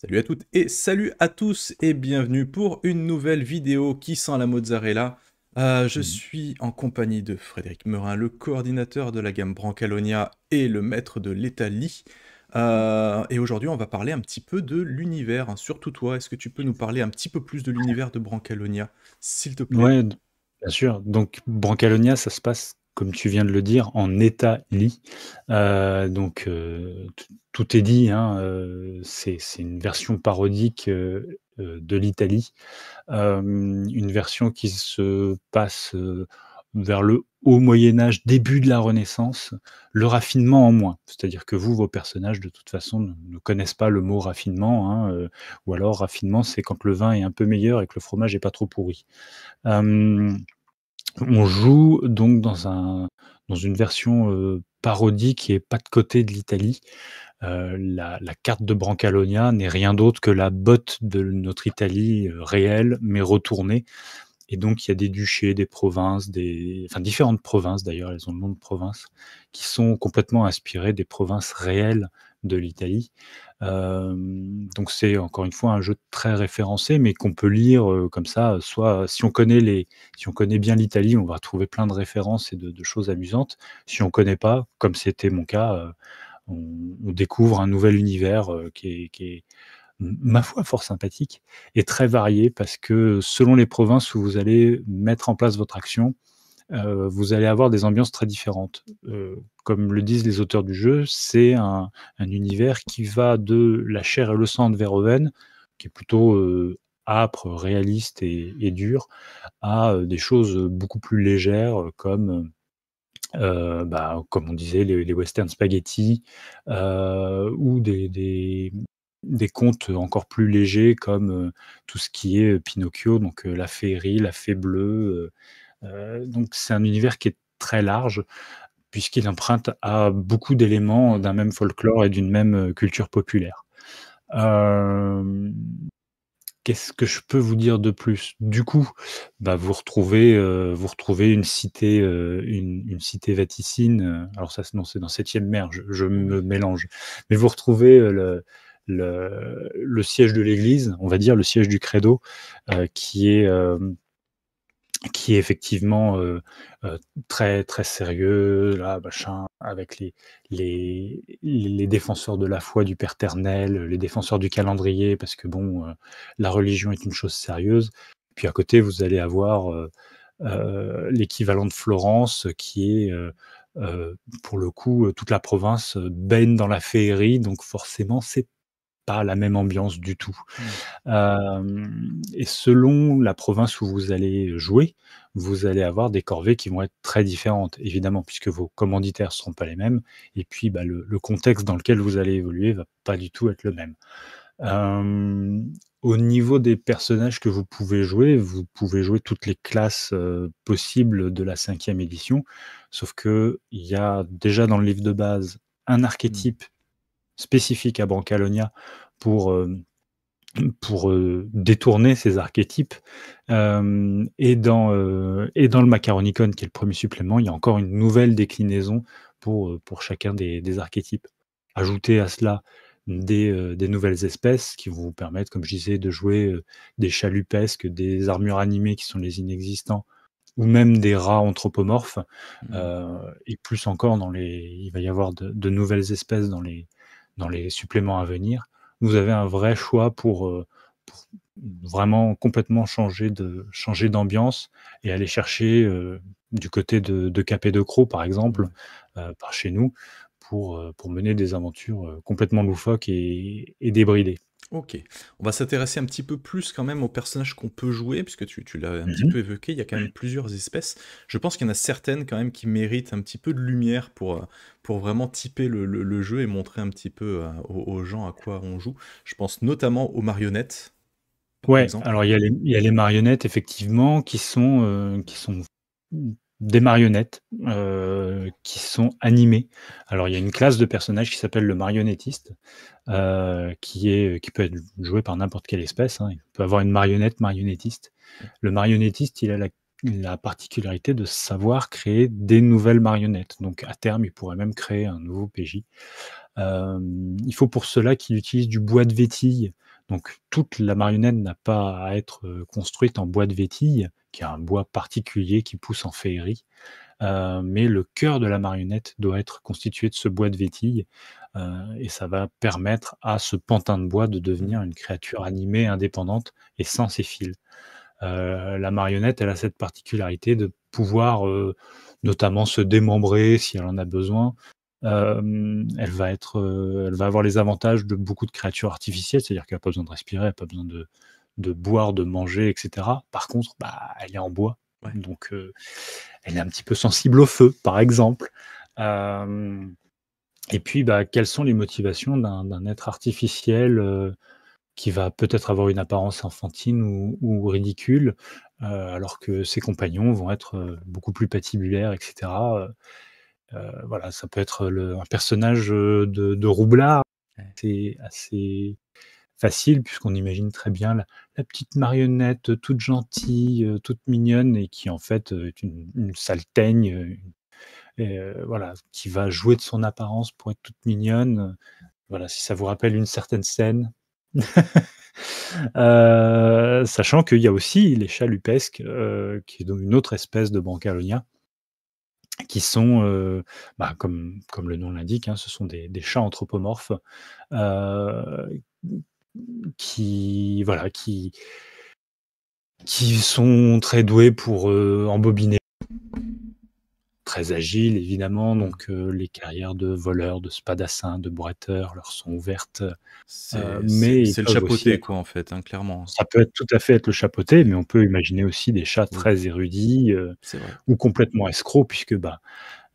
Salut à toutes et salut à tous et bienvenue pour une nouvelle vidéo qui sent la mozzarella. Euh, je mhm. suis en compagnie de Frédéric Merin le coordinateur de la gamme Brancalonia et le maître de l'Italie. Euh, et aujourd'hui, on va parler un petit peu de l'univers, hein. surtout toi. Est-ce que tu peux nous parler un petit peu plus de l'univers de Brancalonia, s'il te plaît Oui, bien sûr. Donc, Brancalonia, ça se passe comme tu viens de le dire, en état lit. Euh, donc euh, tout est dit, hein, euh, c'est une version parodique de l'Italie, une version qui se passe vers le haut Moyen Âge, début de la Renaissance, le raffinement en moins. C'est-à-dire que vous, vos personnages, de toute façon, ne, connaissent pas le mot raffinement, hein, ou alors raffinement, c'est quand le vin est un peu meilleur et que le fromage n'est pas trop pourri. On joue donc dans, une version euh, parodie qui est pas de côté de l'Italie. Euh, la, carte de Brancalonia n'est rien d'autre que la botte de notre Italie euh, réelle, mais retournée. Et donc, il y a des duchés, des provinces, des... enfin différentes provinces d'ailleurs, elles ont le nom de province, qui sont complètement inspirées des provinces réelles de l'Italie. Euh, donc c'est encore une fois un jeu très référencé, mais qu'on peut lire euh, comme ça. Soit si on connaît les, si on connaît bien l'Italie, on va trouver plein de références et de, choses amusantes. Si on connaît pas, comme c'était mon cas, euh, on, découvre un nouvel univers qui est, ma foi fort sympathique et très varié parce que selon les provinces où vous allez mettre en place votre action, euh, vous allez avoir des ambiances très différentes. Euh, comme le disent les auteurs du jeu, c'est un, univers qui va de la chair et le sang de Verhoeven, qui est plutôt euh, âpre, réaliste et, dur, à des choses beaucoup plus légères comme... Bah, comme on disait, les, western spaghetti ou des, contes encore plus légers comme tout ce qui est Pinocchio, donc la féerie, la fée bleue, euh, donc c'est un univers qui est très large puisqu'il emprunte à beaucoup d'éléments d'un même folklore et d'une même euh, culture populaire. Euh, qu'est-ce que je peux vous dire de plus Du coup, bah, vous retrouvez, vous retrouvez une cité, une, cité vaticine. alors ça, c'est dans septième mer. Je, me mélange. Mais vous retrouvez le, le, le siège de l'Église, on va dire le siège du credo, qui est qui est effectivement euh, euh, très très sérieux là machin avec les, les, les défenseurs de la foi du paternel euh, les défenseurs du calendrier parce que bon la religion est une chose sérieuse puis à côté vous allez avoir l'équivalent de Florence qui est pour le coup toute la province baigne dans la féerie donc forcément c'est la même ambiance du tout. Mmh. et selon la province où vous allez jouer, vous allez avoir des corvées qui vont être très différentes, évidemment, puisque vos commanditaires seront pas les mêmes, et puis bah, le, contexte dans lequel vous allez évoluer va pas du tout être le même. au niveau des personnages que vous pouvez jouer, vous pouvez jouer toutes les classes possibles de la cinquième édition, sauf que il y a déjà dans le livre de base un mmh. archétype spécifique à Brancalonia pour, euh, pour euh, détourner ces archétypes. Euh, et, dans, et dans le Macaronicon, qui est le premier supplément, il y a encore une nouvelle déclinaison pour, pour chacun des, archétypes. Ajoutez à cela des, nouvelles espèces qui vont vous permettre, comme je disais, de jouer des chalupesques, des armures animées qui sont les inexistants, ou même des rats anthropomorphes. Mmh. et plus encore, dans les... il va y avoir de nouvelles espèces dans les, dans les suppléments à venir, vous avez un vrai choix pour, euh, vraiment complètement changer de changer d'ambiance et aller chercher euh, du côté de, Cap et de Croc par exemple euh, par chez nous pour, pour mener des aventures complètement loufoques et débridées. Ok, on va s'intéresser un petit peu plus quand même aux personnages qu'on peut jouer, puisque tu, l'as un petit mhm. peu évoqué, il y a quand même plusieurs espèces. Je pense qu'il y en a certaines quand même qui méritent un petit peu de lumière pour, euh, pour vraiment typer le, jeu et montrer un petit peu euh, aux, gens à quoi on joue. Je pense notamment aux marionnettes. Ouais, alors il y, a les, marionnettes effectivement qui sont, euh, qui sont des marionnettes euh, qui sont animées. Alors il y a une classe de personnages qui s'appelle le marionnettiste, euh, qui, est, qui peut être joué par n'importe quelle espèce. Hein. Il peut avoir une marionnette marionnettiste. Le marionnettiste, il a la, particularité de savoir créer des nouvelles marionnettes. Donc à terme, il pourrait même créer un nouveau PJ. Euh, il faut pour cela qu'il utilise du bois de vétille. Donc toute la marionnette n'a pas à être construite en bois de vétille, qui a un bois particulier qui pousse en féerie. Euh, mais le cœur de la marionnette doit être constitué de ce bois de vétille euh, et ça va permettre à ce pantin de bois de devenir une créature animée, indépendante et sans ses fils. Euh, la marionnette, elle a cette particularité de pouvoir notamment se démembrer si elle en a besoin. elle, va être, elle va avoir les avantages de beaucoup de créatures artificielles, c'est-à-dire qu'elle n'a pas besoin de respirer, elle n'a pas besoin de, de boire, de manger, etc. Par contre, bah, elle est en bois. Donc, euh, elle est un petit peu sensible au feu, par exemple. Euh, et puis, bah, quelles sont les motivations d'un être artificiel euh, qui va peut-être avoir une apparence enfantine ou, ridicule, alors que ses compagnons vont être beaucoup plus patibulaires, etc. voilà, ça peut être un personnage de, roublard, c'est assez facile, puisqu'on imagine très bien la, petite marionnette euh, toute gentille, euh, toute mignonne, et qui en fait euh, est une, une voilà, qui va jouer de son apparence pour être toute mignonne. Voilà, si ça vous rappelle une certaine scène. sachant qu'il y a aussi les chalupesques, euh, qui est une autre espèce de bancalonia, qui sont, bah, comme, comme, le nom l'indique, hein, ce sont des, chats anthropomorphes qui voilà qui qui sont très doués pour euh, embobiner, très agiles évidemment. Donc euh, les carrières de voleurs, de spadassins, de bretteurs leur sont ouvertes. Euh, mais c'est le chapeauté quoi en fait, hein, clairement. Ça peut être tout à fait être le chapeauté, mais on peut imaginer aussi des chats très érudits ou complètement escrocs puisque bah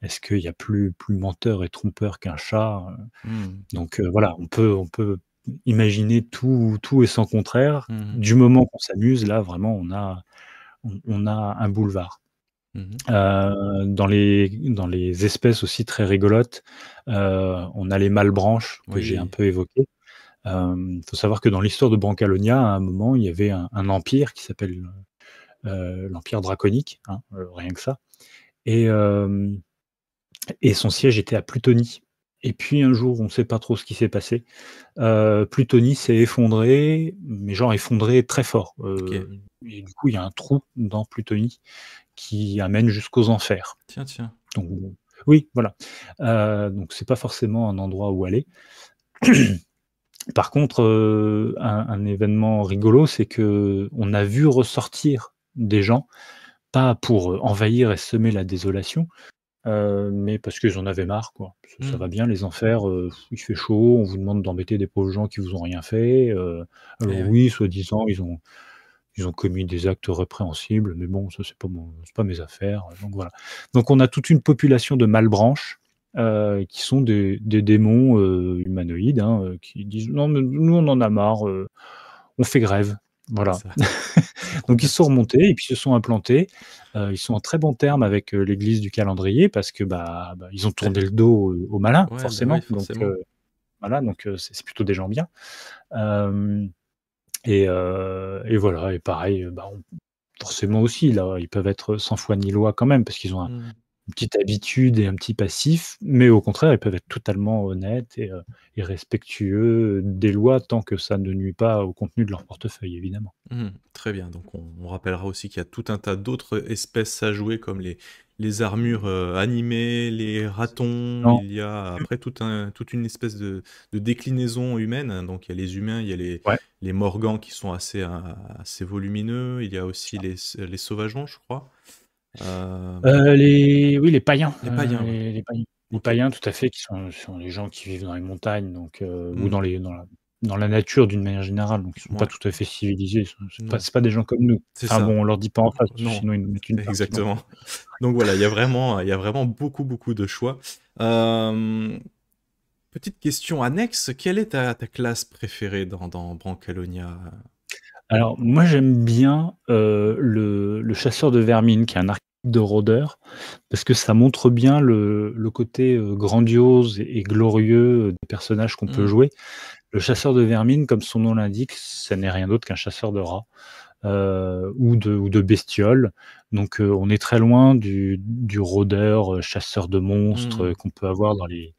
est-ce qu'il y a plus, plus menteur et trompeur qu'un chat mmh. Donc voilà, on peut, on peut imaginer tout, tout et sans contraire. Mhm. Du moment qu'on s'amuse, là, vraiment, on a, on, a un boulevard. Mhm. Euh, dans, les, dans les espèces aussi très rigolotes, euh, on a les branches que j'ai un peu évoquées. Il euh, faut savoir que dans l'histoire de Brancalonia, à un moment, il y avait un, empire qui s'appelle l'Empire draconique, hein, rien que ça. Et, et son siège était à Plutonie. Et puis un jour, on ne sait pas trop ce qui s'est passé. Euh, Plutonie s'est effondré, mais genre effondré très fort. Euh, et du coup, il y a un trou dans Plutonie qui amène jusqu'aux enfers. Tiens, tiens. Donc, oui, voilà. Donc, euh, donc c'est pas forcément un endroit où aller. Par contre, un, un, événement rigolo, c'est que on a vu ressortir des gens, pas pour envahir et semer la désolation, euh, mais parce qu'ils en avaient marre quoi. ça mmh. va bien les enfers, euh, il fait chaud, on vous demande d'embêter des pauvres gens qui vous ont rien fait, euh, alors eh oui. soi-disant ils ont ils ont commis des actes répréhensibles, mais bon, ça c'est pas c'est pas mes affaires, donc voilà. Donc on a toute une population de malbranches, qui sont des des démons, humanoïdes, hein, qui disent: «Non mais nous on en a marre, on fait grève». Voilà. Donc ils sont remontés et puis se sont implantés. Euh, ils sont en très bon terme avec euh, l'Église du calendrier parce que bah, bah ils ont tourné le dos euh, au malin bah forcément. Donc voilà, donc c'est plutôt des gens bien. Et, voilà, et pareil, bah, forcément aussi là, ils peuvent être sans foi ni loi quand même parce qu'ils ont un, mmh une petite habitude et un petit passif, mais au contraire, ils peuvent être totalement honnêtes euh, et, respectueux des lois tant que ça ne nuit pas au contenu de leur portefeuille, évidemment. Mmh, très bien, donc on, rappellera aussi qu'il y a tout un tas d'autres espèces à jouer, comme les, les armures euh, animées, les ratons, il y a après tout toute une espèce de, déclinaison humaine, hein. donc il y a les humains, il y a les, les morgans qui sont assez, euh, assez volumineux, il y a aussi les, les sauvageons, je crois. Euh, euh, les... Oui, les païens. Les païens. Euh, les, païens. tout à fait, qui sont, sont, les gens qui vivent dans les montagnes, donc ou hmm. dans les dans la, nature d'une manière générale, donc ils sont pas tout à fait civilisés. C'est pas, pas des gens comme nous. Enfin, ça. bon, on leur dit pas en face, sinon ils nous mettent une Exactement. donc voilà, il y a vraiment il y a vraiment beaucoup beaucoup de choix. petite question annexe, quelle est ta, ta classe préférée dans, dans Brancalonia alors, moi, j'aime bien euh, le, Chasseur de Vermine, qui est un archétype de rôdeur, parce que ça montre bien le, côté euh, grandiose et, glorieux euh, des personnages qu'on peut mmh. jouer. Le Chasseur de Vermine, comme son nom l'indique, ça n'est rien d'autre qu'un chasseur de rats. ou, de, bestioles. Donc on est très loin du, rôdeur, chasseur de monstres mmh. qu'on peut avoir dans les,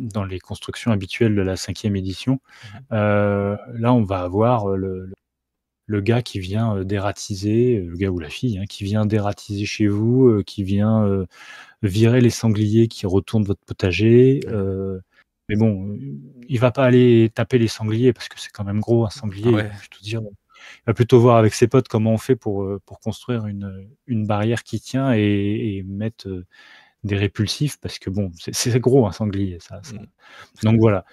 dans les constructions habituelles de la cinquième édition. Mmh. là, on va avoir le le gars qui vient euh, dératiser, euh, le gars ou la fille, hein, qui vient dératiser chez vous, euh, qui vient virer les sangliers qui retournent votre potager. mais bon, il va pas aller taper les sangliers parce que c'est quand même gros un sanglier. Ah dire, il va plutôt voir avec ses potes comment on fait pour, pour construire une, barrière qui tient et, mettre des répulsifs parce que bon, c'est gros un sanglier. ça. Mmh. Donc mmh. voilà,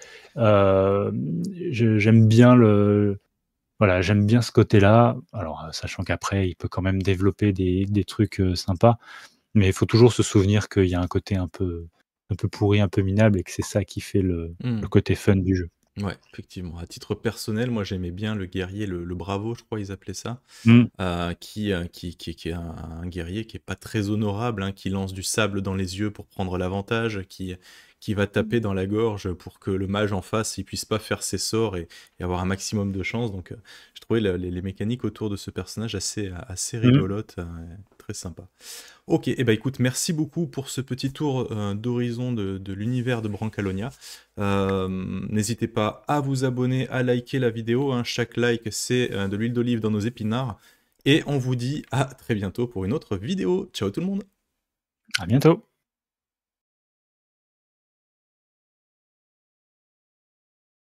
j'aime bien le voilà, j'aime bien ce côté-là. Alors, euh, sachant qu'après, il peut quand même développer des, des trucs euh, sympas, mais il faut toujours se souvenir qu'il y a un côté un peu, un peu pourri, un peu minable, et que c'est ça qui fait le, hmm. côté fun du jeu. Ouais, effectivement. À titre personnel, moi j'aimais bien le guerrier, le, Bravo, je crois ils appelaient ça, hmm. euh, qui, qui, qui, qui, est un, guerrier qui est pas très honorable, hein, qui lance du sable dans les yeux pour prendre l'avantage, qui, qui va taper dans la gorge pour que le mage en face il puisse pas faire ses sorts et, avoir un maximum de chance. Donc, euh, je trouvais les, mécaniques autour de ce personnage assez, assez mhm. euh, très sympa. Ok, et eh bah ben, écoute, merci beaucoup pour ce petit tour euh, d'horizon de, l'univers de Brancalonia. N'hésitez pas à vous abonner, à liker la vidéo. Hein. Chaque like, c'est de l'huile d'olive dans nos épinards. Et on vous dit à très bientôt pour une autre vidéo. Ciao tout le monde. À bientôt.